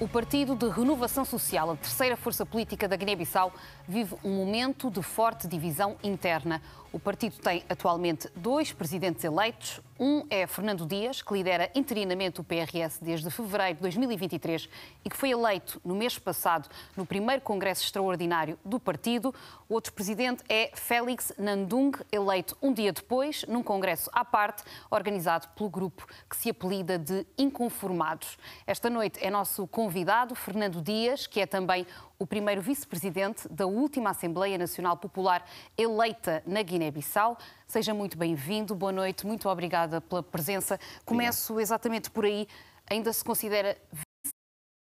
O Partido de Renovação Social, a terceira força política da Guiné-Bissau, vive um momento de forte divisão interna. O partido tem atualmente dois presidentes eleitos. Um é Fernando Dias, que lidera interinamente o PRS desde fevereiro de 2023 e que foi eleito no mês passado no primeiro Congresso Extraordinário do partido. O outro presidente é Félix Nandung, eleito um dia depois, num congresso à parte, organizado pelo grupo que se apelida de Inconformados. Esta noite é nosso convidado Fernando Dias, que é também o primeiro vice-presidente da última Assembleia Nacional Popular eleita na Guiné. Guiné-Bissau. Seja muito bem-vindo, boa noite, muito obrigada pela presença. Começo Obrigado. exatamente por aí. Ainda se considera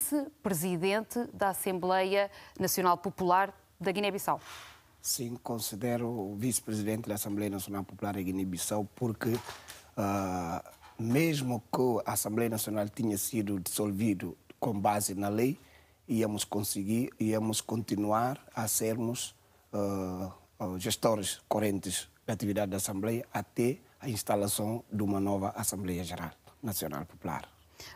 vice-presidente da Assembleia Nacional Popular da Guiné-Bissau? Sim, considero vice-presidente da Assembleia Nacional Popular da Guiné-Bissau porque, uh, mesmo que a Assembleia Nacional tinha sido dissolvida com base na lei, íamos conseguir, íamos continuar a sermos ah, gestores correntes da atividade da Assembleia até a instalação de uma nova Assembleia Geral Nacional Popular.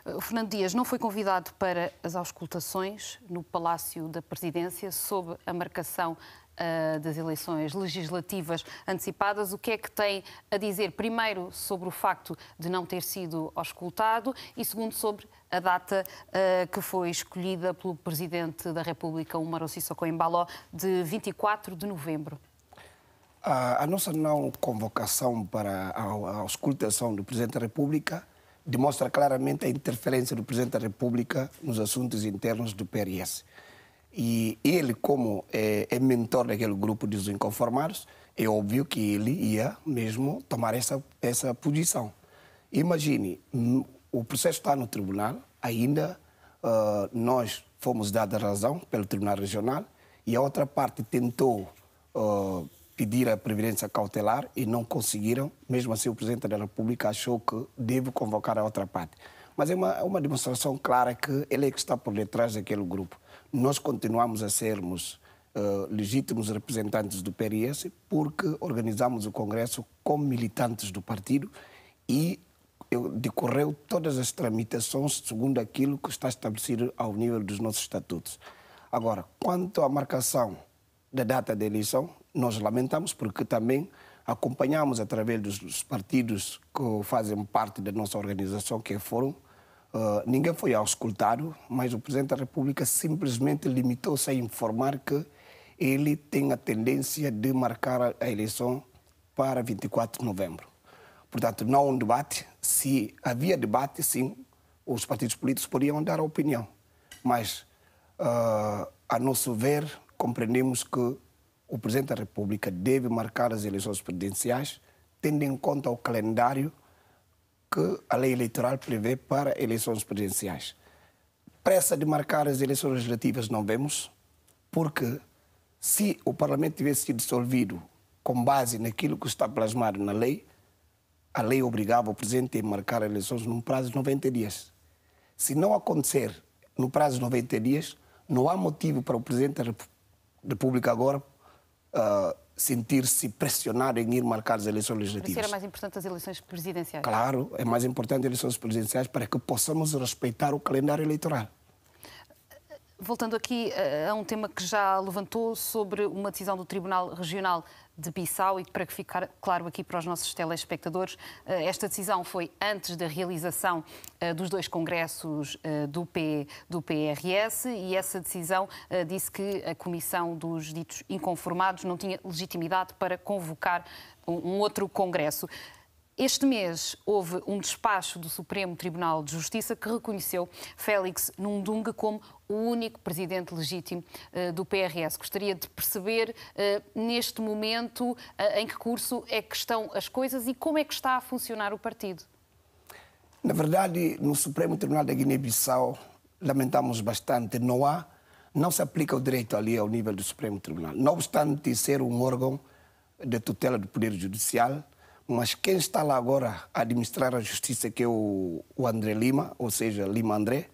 Eh, o Fernando Dias não foi convidado para as auscultações no Palácio da Presidência sob a marcação uh, das eleições legislativas antecipadas. O que é que tem a dizer, primeiro, sobre o facto de não ter sido auscultado e, segundo, sobre a data uh, que foi escolhida pelo Presidente da República, Omar Sissoko Embaló, de 24 de novembro? a, a nossa não convocação para a, a auscultação do Presidente da República demonstra claramente a interferência do Presidente da República nos assuntos internos do PRS. E ele, como é, é, mentor daquele grupo dos inconformados, é óbvio que ele ia mesmo tomar essa, essa posição. Imagine, hum, o processo está no tribunal, ainda uh, nós fomos dada razão pelo Tribunal Regional e a outra parte tentou uh, pedir a previdência cautelar e não conseguiram. Mesmo assim, o Presidente da República achou que deve convocar a outra parte. Mas é uma, é uma demonstração clara que ele é que está por detrás daquele grupo. Nós continuamos a sermos uh, legítimos representantes do PRS porque organizamos o Congresso com militantes do partido e decorreu todas as tramitações segundo aquilo que está estabelecido ao nível dos nossos estatutos. Agora, quanto à marcação da data da eleição, nós lamentamos porque também acompanhamos através dos partidos que fazem parte da nossa organização, que foram, uh, ninguém foi auscultado, mas o Presidente da República simplesmente limitou-se a informar que ele tem a tendência de marcar a eleição para 24 de novembro. Portanto, não há um debate. Se havia debate, sim, os partidos políticos podiam dar a opinião. Mas, uh, a nosso ver, compreendemos que o Presidente da República deve marcar as eleições presidenciais tendo em conta o calendário que a lei eleitoral prevê para eleições presidenciais. Pressa de marcar as eleições legislativas não vemos, porque se o Parlamento tivesse sido dissolvido com base naquilo que está plasmado na lei, a lei obrigava o Presidente a marcar eleições num prazo de 90 dias. Se não acontecer no prazo de 90 dias, não há motivo para o Presidente da República agora sentir-se pressionado em ir marcar as eleições legislativas. Isso era mais importante as eleições presidenciais. Claro, é mais importante as eleições presidenciais para que possamos respeitar o calendário eleitoral. Voltando aqui eh, a um tema que já levantou sobre uma decisão do Tribunal Regional de Bissau e para que ficar claro aqui para os nossos telespectadores, eh, esta decisão foi antes da realização eh, dos dois congressos do, P, do PRS e essa decisão disse que a Comissão dos Ditos Inconformados não tinha legitimidade para convocar um outro congresso. Este mês houve um despacho do Supremo Tribunal de Justiça que reconheceu Félix Nundunga como o único presidente legítimo uh, do PRS. Gostaria de perceber, uh, neste momento, uh, em que curso é que estão as coisas e como é que está a funcionar o partido. Na verdade, no Supremo Tribunal da Guiné-Bissau, lamentamos bastante, não há, não se aplica o direito ali ao nível do Supremo Tribunal. Não obstante ser um órgão de tutela do Poder Judicial, mas quem está lá agora a administrar a justiça, que é o, o André Lima, ou seja, Lima André,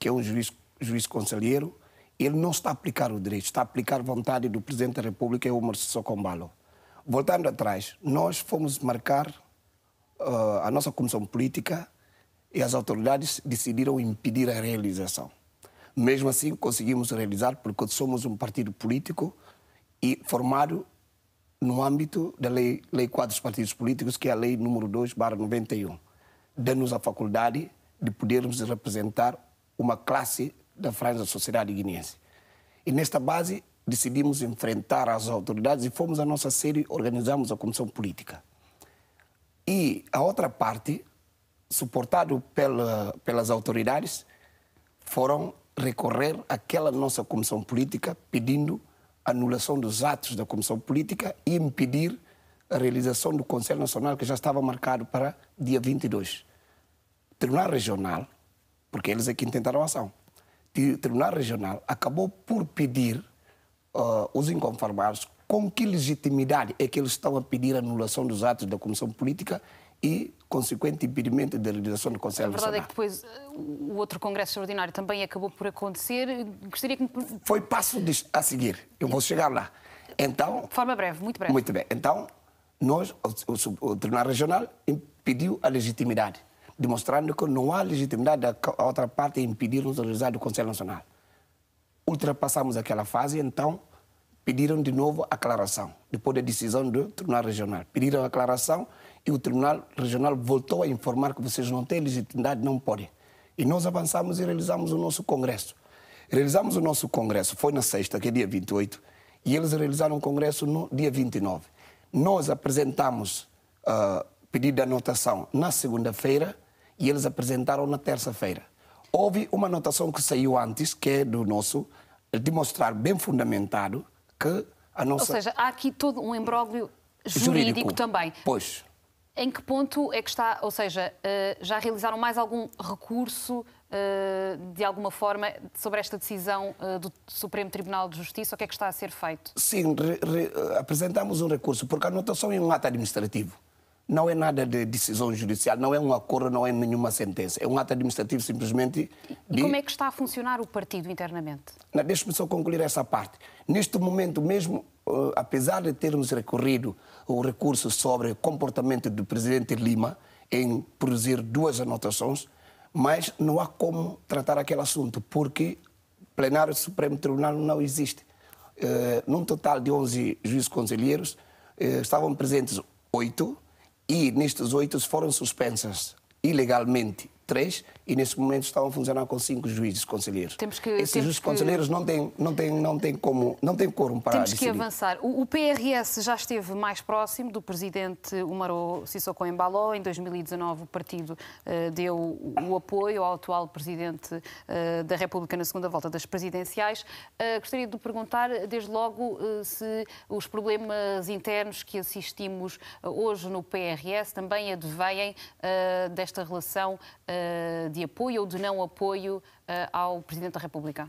que é um juiz, juiz conselheiro, ele não está a aplicar o direito, está a aplicar a vontade do Presidente da República, é o Marcelo Socombalo. Voltando atrás, nós fomos marcar uh, a nossa comissão política e as autoridades decidiram impedir a realização. Mesmo assim, conseguimos realizar porque somos um partido político e formado no âmbito da Lei, lei 4 dos Partidos Políticos, que é a Lei número 2, barra 91, dando-nos a faculdade de podermos representar uma classe da franja da sociedade guineense. E nesta base decidimos enfrentar as autoridades e fomos à nossa sede e organizamos a comissão política. E a outra parte, suportado pela, pelas autoridades, foram recorrer àquela nossa comissão política pedindo anulação dos atos da Comissão Política e impedir a realização do Conselho Nacional que já estava marcado para dia 22. O Tribunal Regional, porque eles é que intentaram a ação, Tribunal Regional acabou por pedir uh, os inconformados com que legitimidade é que eles estão a pedir a anulação dos atos da Comissão Política e consequente impedimento da realização do Conselho A verdade Nacional. é que depois eh, o outro Congresso Extraordinário também acabou por acontecer. Gostaria que me... Foi passo a seguir. Eu vou chegar lá. Então... De forma breve, muito breve. Muito bem. Então, nós, o, o Tribunal Regional impediu a legitimidade, demonstrando que não há legitimidade da outra parte impedir-nos realização realizar Conselho Nacional. Ultrapassamos aquela fase, então pediram de novo aclaração, depois da decisão do Tribunal Regional. Pediram aclaração e o Tribunal Regional voltou a informar que vocês não têm legitimidade, não podem. E nós avançamos e realizamos o nosso congresso. Realizamos o nosso congresso, foi na sexta, que é dia 28, e eles realizaram o congresso no dia 29. Nós apresentamos uh, pedido de anotação na segunda-feira e eles apresentaram na terça-feira. Houve uma anotação que saiu antes, que é do nosso, demonstrar bem fundamentado que a nossa. Ou seja, há aqui todo um embróglio jurídico, jurídico também. Pois. Em que ponto é que está, ou seja, eh, já realizaram mais algum recurso eh, de alguma forma sobre esta decisão eh, do Supremo Tribunal de Justiça? O que é que está a ser feito? Sim, re, re, apresentamos um recurso, porque a anotação é um ato administrativo não é nada de decisão judicial, não é um acordo, não é nenhuma sentença. É um ato administrativo simplesmente. De... E como é que está a funcionar o partido internamente? Deixe-me só concluir essa parte. Neste momento mesmo, uh, apesar de termos recorrido o recurso sobre o comportamento do presidente Lima em produzir duas anotações, mas não há como tratar aquele assunto, porque plenário do Supremo Tribunal não existe. Uh, num total de 11 juízes conselheiros, uh, estavam presentes oito e nestes oito foram suspensas ilegalmente três e neste momento estão a funcionar com cinco juízes conselheiros. Temos que, Esses temos juízes que... conselheiros não têm, não, têm, não têm como, não têm quórum para Temos decidir. que avançar. O, o, PRS já esteve mais próximo do presidente Umaro Sissoko Embaló. Em 2019 o partido uh, deu o apoio ao atual presidente uh, da República na segunda volta das presidenciais. Uh, gostaria de perguntar, desde logo, se os problemas internos que assistimos hoje no PRS também advêm desta relação de de apoio ou de não apoio eh, ao Presidente da República?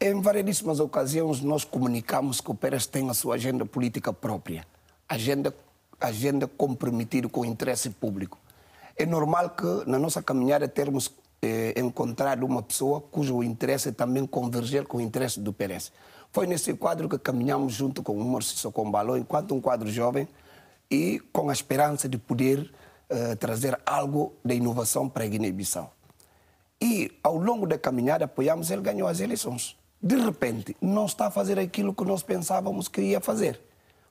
Em variedíssimas ocasiões, nós comunicamos que o Pérez tem a sua agenda política própria, agenda, agenda comprometida com o interesse público. É normal que, na nossa caminhada, termos eh, encontrado uma pessoa cujo interesse também converger com o interesse do Pérez. Foi nesse quadro que caminhamos junto com o Morsi Socombaló, enquanto um quadro jovem, e com a esperança de poder eh, trazer algo de inovação para a Guiné-Bissau. E ao longo da caminhada apoiamos, ele ganhou as eleições. De repente, não está a fazer aquilo que nós pensávamos que ia fazer.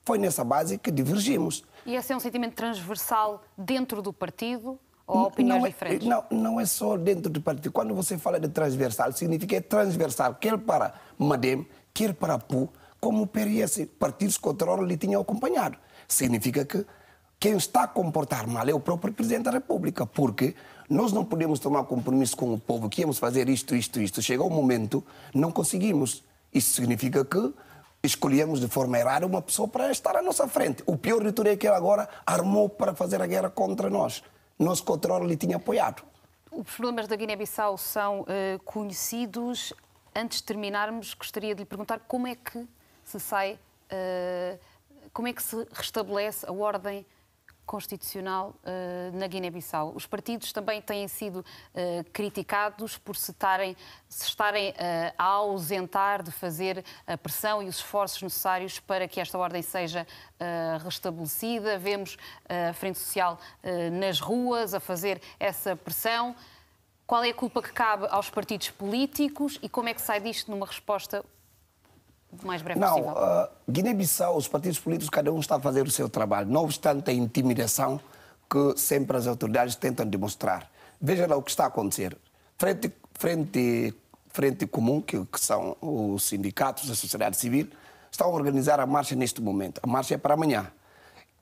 Foi nessa base que divergimos. E esse é um sentimento transversal dentro do partido ou não, opiniões não é, diferentes? Não, não é só dentro do partido. Quando você fala de transversal, significa é transversal, quer para Madem, quer para PU, como o PRS, partidos que o lhe tinham acompanhado. Significa que quem está a comportar mal é o próprio Presidente da República, porque nós não podemos tomar compromisso com o povo que íamos fazer isto, isto, isto. Chega o um momento, não conseguimos. Isso significa que escolhemos de forma errada uma pessoa para estar à nossa frente. O pior de tudo é que ele agora armou para fazer a guerra contra nós. nosso controle lhe tinha apoiado. Os problemas da Guiné-Bissau são uh, conhecidos. Antes de terminarmos, gostaria de lhe perguntar como é que se sai, uh, como é que se restabelece a ordem constitucional uh, na Guiné-Bissau. Os partidos também têm sido uh, criticados por se, tarem, se estarem uh, a ausentar de fazer a pressão e os esforços necessários para que esta ordem seja restabelecida. Vemos a Frente Social nas ruas a fazer essa pressão. Qual é a culpa que cabe aos partidos políticos e como é que sai disto numa resposta mais breve não, possível? Não, uh, ah, Guiné-Bissau, os partidos políticos, cada um está a fazer o seu trabalho, não obstante a intimidação que sempre as autoridades tentam demonstrar. Veja lá o que está a acontecer. Frente, frente, frente Comum, que, que são os sindicatos a sociedade civil, estão a organizar a marcha neste momento. A marcha é para amanhã.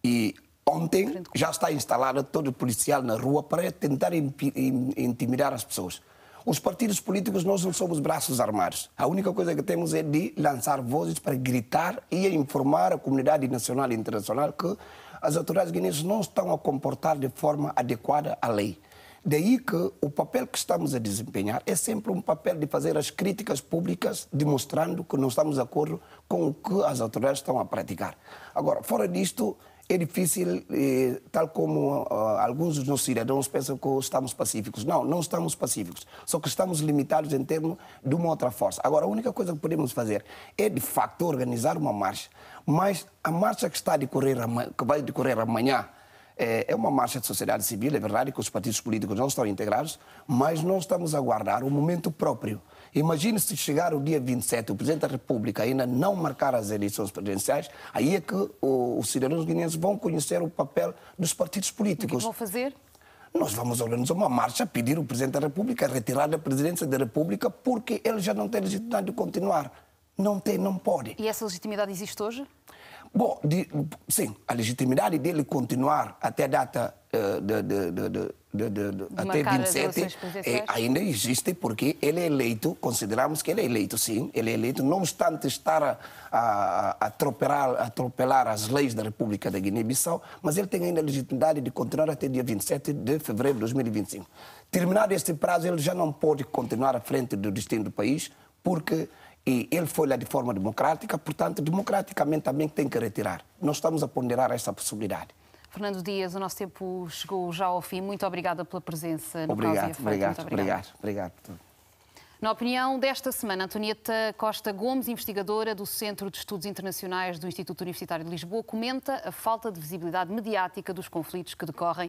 E ontem já está instalada todo o policial na rua para tentar intimidar as pessoas. Os partidos políticos, nós não somos braços armados. A única coisa que temos é de lançar vozes para gritar e informar a comunidade nacional e internacional que as autoridades guineenses não estão a comportar de forma adequada à lei. Daí que o papel que estamos a desempenhar é sempre um papel de fazer as críticas públicas, demonstrando que não estamos de acordo com o que as autoridades estão a praticar. Agora, fora disto, é difícil, eh, tal como ah, alguns dos nossos cidadãos pensam que estamos pacíficos. Não, não estamos pacíficos, só que estamos limitados em termos de uma outra força. Agora, a única coisa que podemos fazer é, de facto, organizar uma marcha, mas a marcha que, está a decorrer, que vai decorrer amanhã, eh, é uma marcha de sociedade civil, é verdade que os partidos políticos não estão integrados, mas nós estamos a aguardar o momento próprio Imagine se chegar o dia 27, o Presidente da República ainda não marcar as eleições presidenciais, aí é que o, os cidadãos guineenses vão conhecer o papel dos partidos políticos. O que é vão fazer? Nós vamos organizar uma marcha, pedir o Presidente da República retirar da Presidência da República porque ele já não tem legitimidade de continuar. Não tem, não pode. E essa legitimidade existe hoje? Bom, de, sim, a legitimidade dele continuar até a data eh, de, de, de, até 27 é, eh, ainda existe porque ele é eleito, consideramos que ele é eleito, sim, ele é eleito, não obstante estar a, a, a atropelar, atropelar as leis da República da Guiné-Bissau, mas ele tem ainda a legitimidade de continuar até dia 27 de fevereiro de 2025. Terminado este prazo, ele já não pode continuar à frente do destino do país porque e ele foi lá de forma democrática, portanto, democraticamente também tem que retirar. Nós estamos a ponderar essa possibilidade. Fernando Dias, o nosso tempo chegou já ao fim. Muito obrigada pela presença no obrigado, obrigado, obrigado, obrigado, obrigado. Na opinião desta semana, Antonieta Costa Gomes, investigadora do Centro de Estudos Internacionais do Instituto Universitário de Lisboa, comenta a falta de visibilidade mediática dos conflitos que decorrem